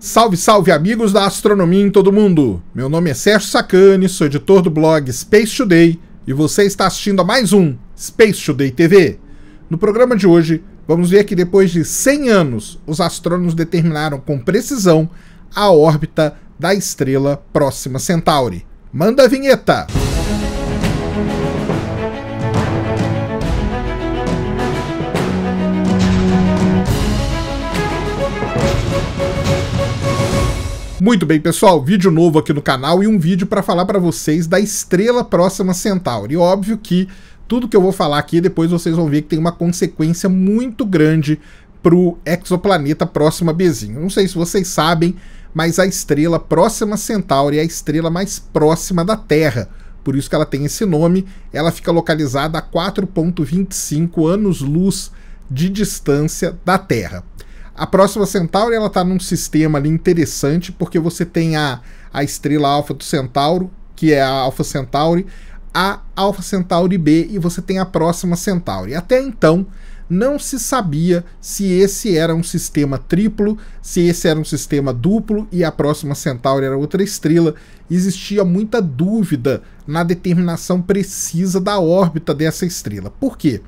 Salve, salve amigos da astronomia em todo mundo! Meu nome é Sérgio Sacani, sou editor do blog Space Today e você está assistindo a mais um Space Today TV. No programa de hoje, vamos ver que depois de 100 anos, os astrônomos determinaram com precisão a órbita da estrela Próxima Centauri. Manda a vinheta! Muito bem, pessoal, vídeo novo aqui no canal e um vídeo para falar para vocês da estrela próxima Centauri. Óbvio que tudo que eu vou falar aqui, depois vocês vão ver que tem uma consequência muito grande para o exoplaneta próximo a Bezinho. Não sei se vocês sabem, mas a estrela próxima Centauri é a estrela mais próxima da Terra. Por isso que ela tem esse nome. Ela fica localizada a 4.25 anos-luz de distância da Terra. A próxima Centauri ela tá num sistema ali interessante porque você tem a, a estrela alfa do Centauro, que é a Alfa Centauri, a Alfa Centauri B e você tem a próxima Centauri. Até então, não se sabia se esse era um sistema triplo, se esse era um sistema duplo e a próxima Centauri era outra estrela. Existia muita dúvida na determinação precisa da órbita dessa estrela. Por quê?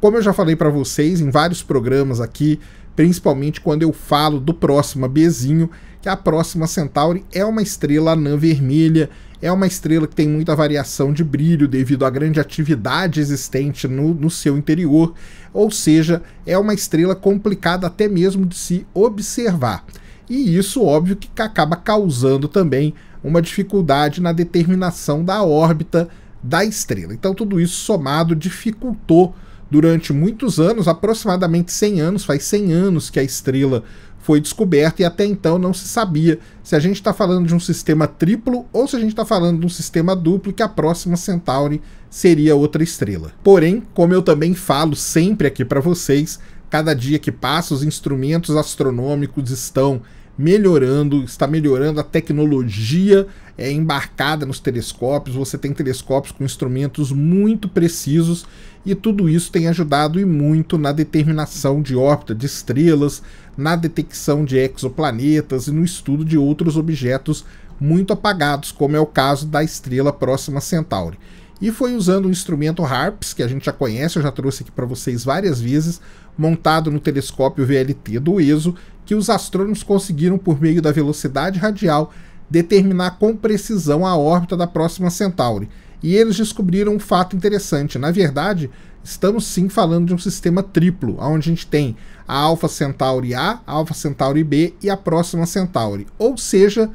Como eu já falei para vocês em vários programas aqui, principalmente quando eu falo do próximo Bzinho, que a próxima Centauri é uma estrela anã vermelha, é uma estrela que tem muita variação de brilho devido à grande atividade existente no, no seu interior, ou seja, é uma estrela complicada até mesmo de se observar. E isso, óbvio, que acaba causando também uma dificuldade na determinação da órbita da estrela. Então, tudo isso somado dificultou durante muitos anos, aproximadamente 100 anos, faz 100 anos que a estrela foi descoberta e até então não se sabia se a gente está falando de um sistema triplo ou se a gente está falando de um sistema duplo que a próxima Centauri seria outra estrela. Porém, como eu também falo sempre aqui para vocês, cada dia que passa os instrumentos astronômicos estão melhorando, está melhorando a tecnologia é, embarcada nos telescópios. Você tem telescópios com instrumentos muito precisos e tudo isso tem ajudado e muito na determinação de órbita de estrelas, na detecção de exoplanetas e no estudo de outros objetos muito apagados, como é o caso da estrela Próxima Centauri e foi usando um instrumento HARPS, que a gente já conhece, eu já trouxe aqui para vocês várias vezes, montado no telescópio VLT do ESO, que os astrônomos conseguiram, por meio da velocidade radial, determinar com precisão a órbita da próxima Centauri. E eles descobriram um fato interessante. Na verdade, estamos sim falando de um sistema triplo, onde a gente tem a Alpha Centauri A, alfa Alpha Centauri B e a próxima Centauri. Ou seja,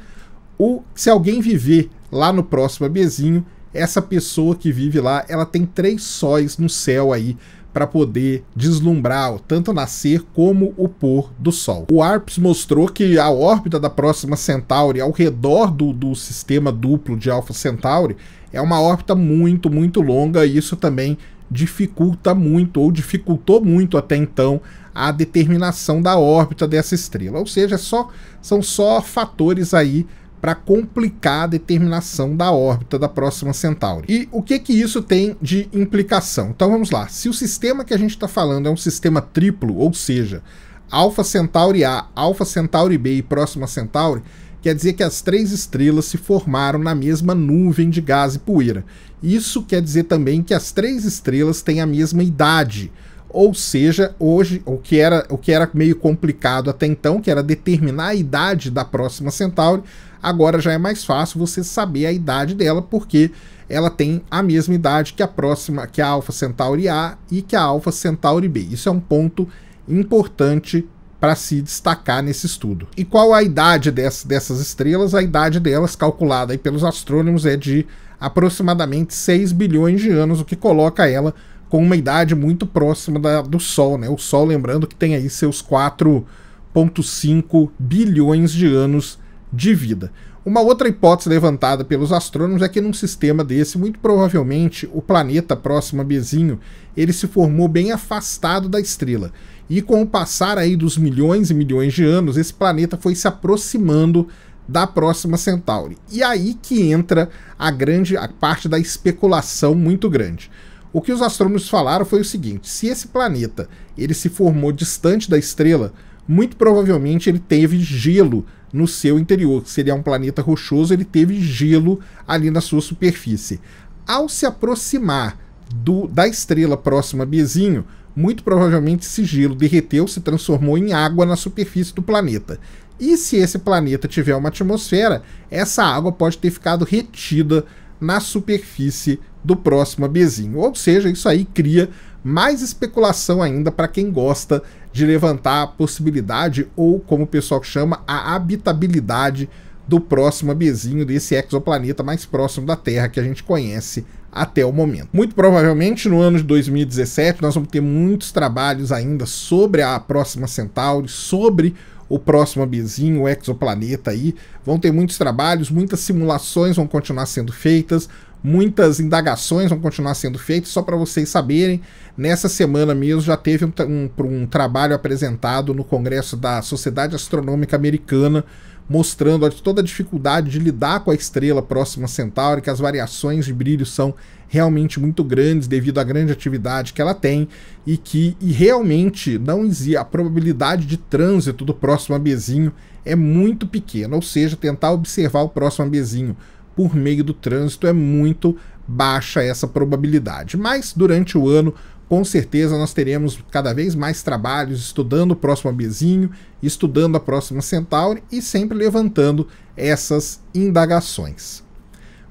o, se alguém viver lá no próximo Bzinho, essa pessoa que vive lá, ela tem três sóis no céu aí para poder deslumbrar tanto o nascer como o pôr do Sol. O ARPS mostrou que a órbita da próxima Centauri, ao redor do, do sistema duplo de Alpha Centauri, é uma órbita muito, muito longa e isso também dificulta muito, ou dificultou muito até então, a determinação da órbita dessa estrela. Ou seja, é só, são só fatores aí para complicar a determinação da órbita da próxima Centauri. E o que que isso tem de implicação? Então vamos lá. Se o sistema que a gente está falando é um sistema triplo, ou seja, Alpha Centauri A, Alpha Centauri B e Próxima Centauri, quer dizer que as três estrelas se formaram na mesma nuvem de gás e poeira. Isso quer dizer também que as três estrelas têm a mesma idade. Ou seja, hoje o que era o que era meio complicado até então, que era determinar a idade da próxima Centauri, Agora já é mais fácil você saber a idade dela, porque ela tem a mesma idade que a próxima, que a Alpha Centauri A e que a Alpha Centauri B. Isso é um ponto importante para se destacar nesse estudo. E qual a idade dessas, dessas estrelas? A idade delas, calculada pelos astrônomos, é de aproximadamente 6 bilhões de anos, o que coloca ela com uma idade muito próxima da, do Sol. Né? O Sol, lembrando que tem aí seus 4,5 bilhões de anos de vida. Uma outra hipótese levantada pelos astrônomos é que num sistema desse, muito provavelmente, o planeta próximo a Bezinho, ele se formou bem afastado da estrela. E com o passar aí dos milhões e milhões de anos, esse planeta foi se aproximando da próxima Centauri. E aí que entra a grande a parte da especulação muito grande. O que os astrônomos falaram foi o seguinte: se esse planeta ele se formou distante da estrela, muito provavelmente ele teve gelo no seu interior. Se ele é um planeta rochoso, ele teve gelo ali na sua superfície. Ao se aproximar do, da estrela próxima a Bezinho, muito provavelmente esse gelo derreteu, se transformou em água na superfície do planeta. E se esse planeta tiver uma atmosfera, essa água pode ter ficado retida na superfície do próximo bezinho. Ou seja, isso aí cria mais especulação ainda para quem gosta de levantar a possibilidade, ou como o pessoal chama, a habitabilidade do próximo abezinho desse exoplaneta mais próximo da Terra que a gente conhece até o momento. Muito provavelmente no ano de 2017 nós vamos ter muitos trabalhos ainda sobre a próxima Centauri, sobre o próximo Abizinho, o Exoplaneta aí. Vão ter muitos trabalhos, muitas simulações vão continuar sendo feitas, muitas indagações vão continuar sendo feitas, só para vocês saberem. Nessa semana mesmo já teve um, um, um trabalho apresentado no Congresso da Sociedade Astronômica Americana mostrando toda a dificuldade de lidar com a estrela próxima a Centauri, que as variações de brilho são realmente muito grandes devido à grande atividade que ela tem e que e realmente não existe a probabilidade de trânsito do próximo bezinho é muito pequena, ou seja, tentar observar o próximo bezinho por meio do trânsito é muito baixa essa probabilidade. Mas durante o ano com certeza nós teremos cada vez mais trabalhos estudando o próximo Bezinho, estudando a próxima Centauri e sempre levantando essas indagações.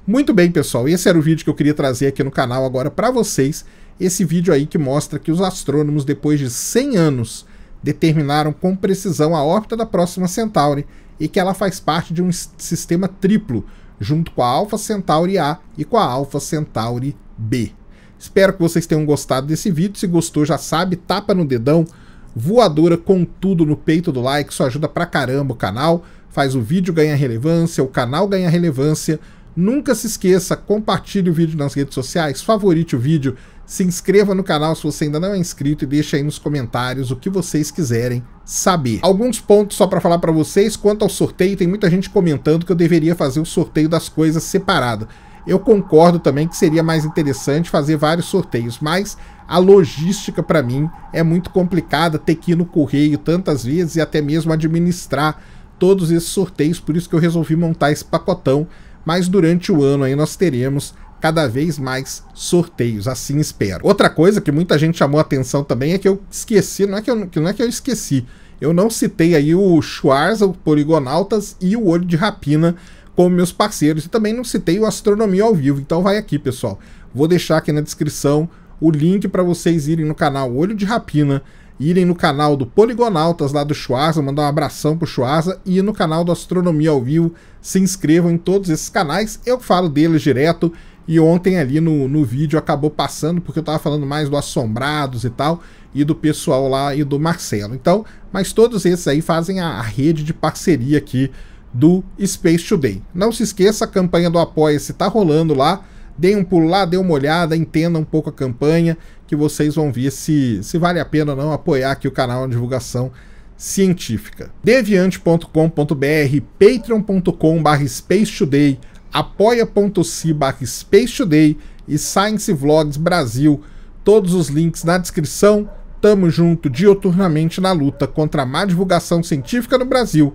Muito bem, pessoal, esse era o vídeo que eu queria trazer aqui no canal agora para vocês. Esse vídeo aí que mostra que os astrônomos, depois de 100 anos, determinaram com precisão a órbita da próxima Centauri e que ela faz parte de um sistema triplo, junto com a Alfa Centauri A e com a Alfa Centauri B. Espero que vocês tenham gostado desse vídeo. Se gostou, já sabe, tapa no dedão, voadora com tudo no peito do like. Isso ajuda pra caramba o canal. Faz o vídeo ganhar relevância, o canal ganhar relevância. Nunca se esqueça, compartilhe o vídeo nas redes sociais, favorite o vídeo, se inscreva no canal se você ainda não é inscrito e deixe aí nos comentários o que vocês quiserem saber. Alguns pontos só para falar para vocês, quanto ao sorteio, tem muita gente comentando que eu deveria fazer o sorteio das coisas separado. Eu concordo também que seria mais interessante fazer vários sorteios, mas a logística para mim é muito complicada ter que ir no correio tantas vezes e até mesmo administrar todos esses sorteios, por isso que eu resolvi montar esse pacotão, mas durante o ano aí nós teremos cada vez mais sorteios, assim espero. Outra coisa que muita gente chamou atenção também é que eu esqueci, não é que eu, não é que eu esqueci, eu não citei aí o Schwarz, o Poligonautas e o Olho de Rapina como meus parceiros. E também não citei o Astronomia ao vivo, então vai aqui, pessoal. Vou deixar aqui na descrição o link para vocês irem no canal Olho de Rapina, irem no canal do Poligonautas lá do Schwarza, mandar um abração pro Schwarza e no canal do Astronomia ao vivo, se inscrevam em todos esses canais, eu falo deles direto. E ontem ali no, no vídeo acabou passando, porque eu tava falando mais do Assombrados e tal, e do pessoal lá e do Marcelo. Então, mas todos esses aí fazem a, a rede de parceria aqui do Space Today. Não se esqueça, a campanha do Apoia-se está rolando lá. Deem um pulo lá, dê uma olhada, entenda um pouco a campanha, que vocês vão ver se, se vale a pena ou não apoiar aqui o canal na divulgação científica. deviante.com.br, patreon.com.br spacetoday, apoia.se barra spacetoday e Science Vlogs Brasil. Todos os links na descrição. Tamo junto dioturnamente na luta contra a má divulgação científica no Brasil